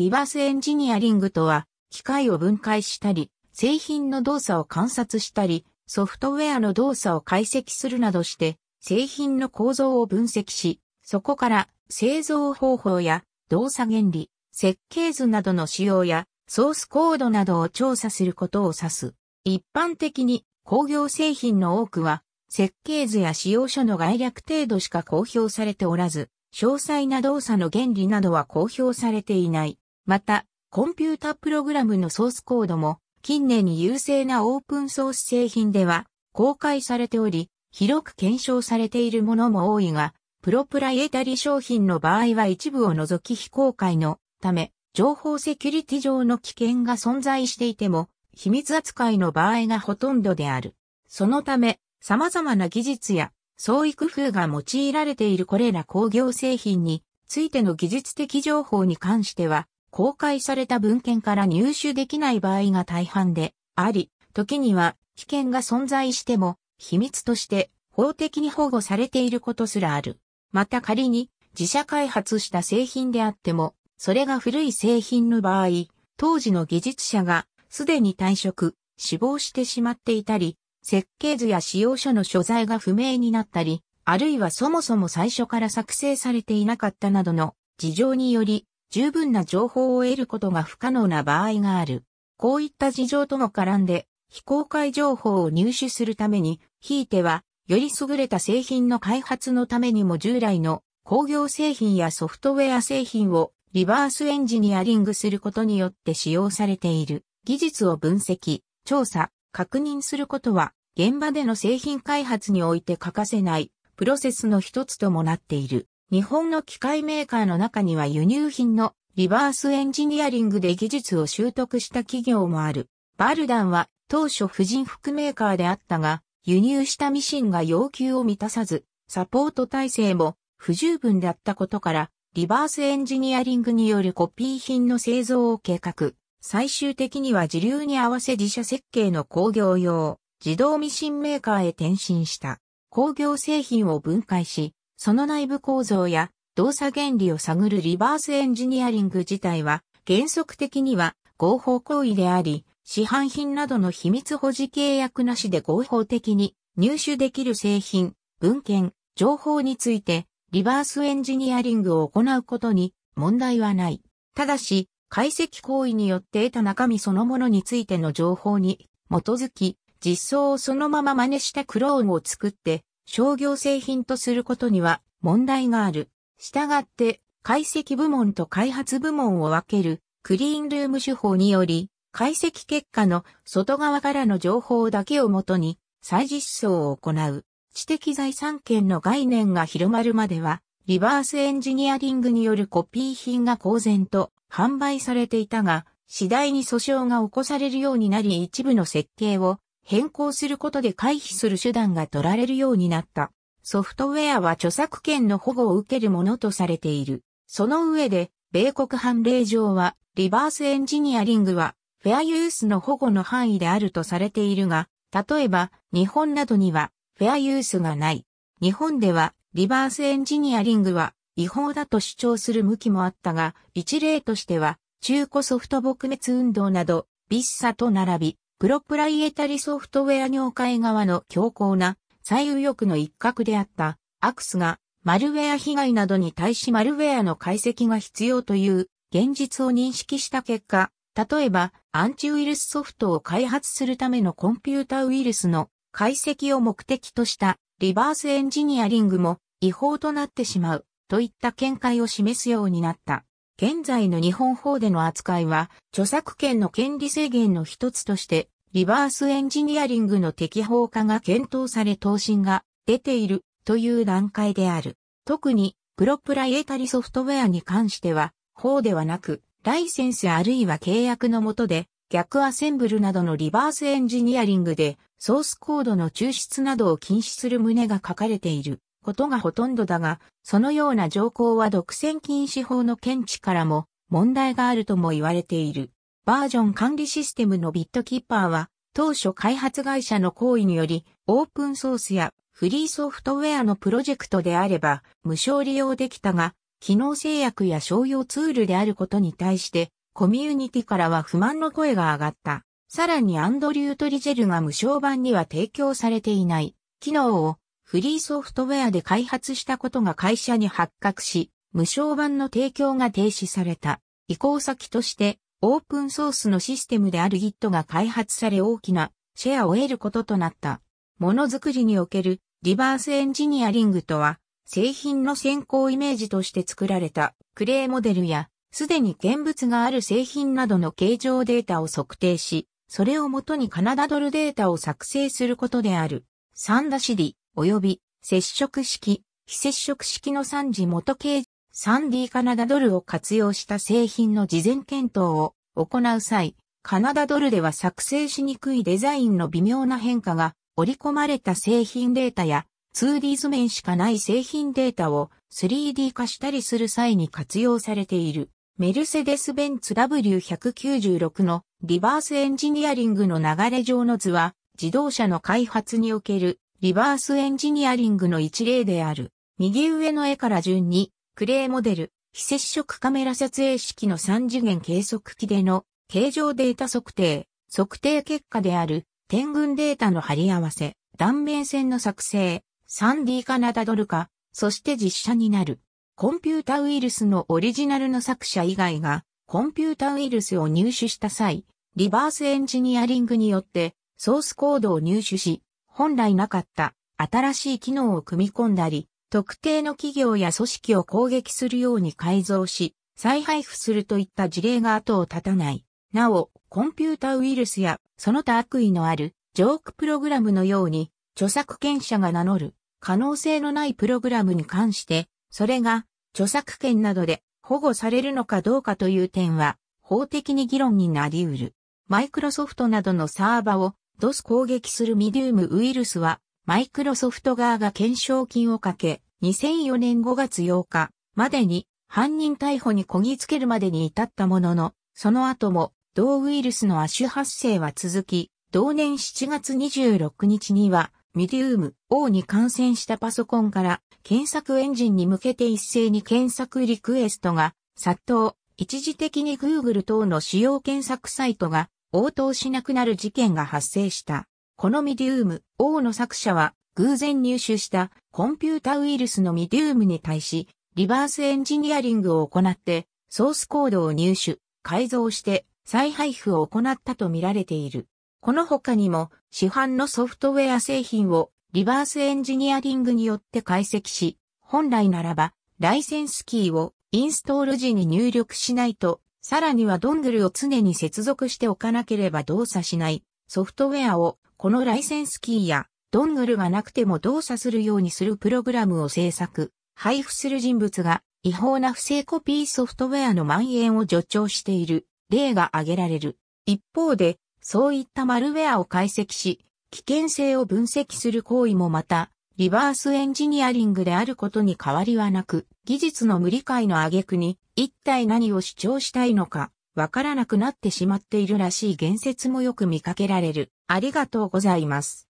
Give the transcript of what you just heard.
リバースエンジニアリングとは、機械を分解したり、製品の動作を観察したり、ソフトウェアの動作を解析するなどして、製品の構造を分析し、そこから製造方法や動作原理、設計図などの仕様やソースコードなどを調査することを指す。一般的に工業製品の多くは設計図や仕様書の概略程度しか公表されておらず、詳細な動作の原理などは公表されていない。また、コンピュータプログラムのソースコードも近年に優勢なオープンソース製品では公開されており、広く検証されているものも多いが、プロプライエタリ商品の場合は一部を除き非公開のため、情報セキュリティ上の危険が存在していても、秘密扱いの場合がほとんどである。そのため、様々な技術や創意工夫が用いられているこれら工業製品についての技術的情報に関しては、公開された文献から入手できない場合が大半であり、時には危険が存在しても秘密として法的に保護されていることすらある。また仮に自社開発した製品であっても、それが古い製品の場合、当時の技術者がすでに退職、死亡してしまっていたり、設計図や使用書の所在が不明になったり、あるいはそもそも最初から作成されていなかったなどの事情により十分な情報を得ることが不可能な場合がある。こういった事情とも絡んで、非公開情報を入手するために、ひいては、より優れた製品の開発のためにも従来の工業製品やソフトウェア製品をリバースエンジニアリングすることによって使用されている技術を分析、調査、確認することは現場での製品開発において欠かせないプロセスの一つともなっている。日本の機械メーカーの中には輸入品のリバースエンジニアリングで技術を習得した企業もある。バルダンは当初婦人服メーカーであったが、輸入したミシンが要求を満たさず、サポート体制も不十分だったことから、リバースエンジニアリングによるコピー品の製造を計画。最終的には時流に合わせ自社設計の工業用、自動ミシンメーカーへ転身した。工業製品を分解し、その内部構造や動作原理を探るリバースエンジニアリング自体は原則的には合法行為であり、市販品などの秘密保持契約なしで合法的に入手できる製品、文献、情報についてリバースエンジニアリングを行うことに問題はない。ただし、解析行為によって得た中身そのものについての情報に基づき、実装をそのまま真似したクローンを作って商業製品とすることには問題がある。したがって、解析部門と開発部門を分けるクリーンルーム手法により、解析結果の外側からの情報だけをもとに再実装を行う。知的財産権の概念が広まるまでは、リバースエンジニアリングによるコピー品が公然と販売されていたが、次第に訴訟が起こされるようになり一部の設計を変更することで回避する手段が取られるようになった。ソフトウェアは著作権の保護を受けるものとされている。その上で、米国判例上は、リバースエンジニアリングは、フェアユースの保護の範囲であるとされているが、例えば、日本などには、フェアユースがない。日本では、リバースエンジニアリングは、違法だと主張する向きもあったが、一例としては、中古ソフト撲滅運動など、ビッサと並び、プロプライエタリソフトウェア業界側の強硬な最右翼の一角であったアクスがマルウェア被害などに対しマルウェアの解析が必要という現実を認識した結果、例えばアンチウイルスソフトを開発するためのコンピュータウイルスの解析を目的としたリバースエンジニアリングも違法となってしまうといった見解を示すようになった。現在の日本法での扱いは、著作権の権利制限の一つとして、リバースエンジニアリングの適法化が検討され答申が出ているという段階である。特に、プロプライエタリソフトウェアに関しては、法ではなく、ライセンスあるいは契約の下で、逆アセンブルなどのリバースエンジニアリングで、ソースコードの抽出などを禁止する旨が書かれている。ことがほとんどだが、そのような条項は独占禁止法の見地からも問題があるとも言われている。バージョン管理システムのビットキーパーは、当初開発会社の行為により、オープンソースやフリーソフトウェアのプロジェクトであれば、無償利用できたが、機能制約や商用ツールであることに対して、コミュニティからは不満の声が上がった。さらにアンドリュー・トリジェルが無償版には提供されていない、機能をフリーソフトウェアで開発したことが会社に発覚し、無償版の提供が停止された。移行先として、オープンソースのシステムである Git が開発され大きなシェアを得ることとなった。ものづくりにおけるリバースエンジニアリングとは、製品の先行イメージとして作られたクレーモデルや、すでに現物がある製品などの形状データを測定し、それをもとにカナダドルデータを作成することである。サンダシディ、及び接触式、非接触式の3次元形 3D カナダドルを活用した製品の事前検討を行う際、カナダドルでは作成しにくいデザインの微妙な変化が織り込まれた製品データや 2D 図面しかない製品データを 3D 化したりする際に活用されている。メルセデス・ベンツ W196 のリバースエンジニアリングの流れ上の図は自動車の開発におけるリバースエンジニアリングの一例である。右上の絵から順に、クレーモデル、非接触カメラ撮影式の3次元計測器での形状データ測定、測定結果である点群データの貼り合わせ、断面線の作成、3D カナダドル化、そして実写になる。コンピュータウイルスのオリジナルの作者以外が、コンピュータウイルスを入手した際、リバースエンジニアリングによって、ソースコードを入手し、本来なかった新しい機能を組み込んだり、特定の企業や組織を攻撃するように改造し、再配布するといった事例が後を絶たない。なお、コンピュータウイルスやその他悪意のあるジョークプログラムのように、著作権者が名乗る可能性のないプログラムに関して、それが著作権などで保護されるのかどうかという点は、法的に議論になり得る。マイクロソフトなどのサーバを DOS 攻撃するミディウムウイルスは、マイクロソフト側が検証金をかけ、2004年5月8日までに犯人逮捕にこぎつけるまでに至ったものの、その後も同ウイルスの亜種発生は続き、同年7月26日には、ミディウム O に感染したパソコンから検索エンジンに向けて一斉に検索リクエストが殺到、一時的に Google 等の主要検索サイトが応答しなくなる事件が発生した。このミディウム、王の作者は、偶然入手したコンピュータウイルスのミディウムに対し、リバースエンジニアリングを行って、ソースコードを入手、改造して再配布を行ったとみられている。この他にも、市販のソフトウェア製品をリバースエンジニアリングによって解析し、本来ならば、ライセンスキーをインストール時に入力しないとさらにはドングルを常に接続しておかなければ動作しないソフトウェアをこのライセンスキーやドングルがなくても動作するようにするプログラムを制作、配布する人物が違法な不正コピーソフトウェアの蔓延を助長している例が挙げられる。一方で、そういったマルウェアを解析し、危険性を分析する行為もまた、リバースエンジニアリングであることに変わりはなく、技術の無理解の挙句に、一体何を主張したいのか、わからなくなってしまっているらしい言説もよく見かけられる。ありがとうございます。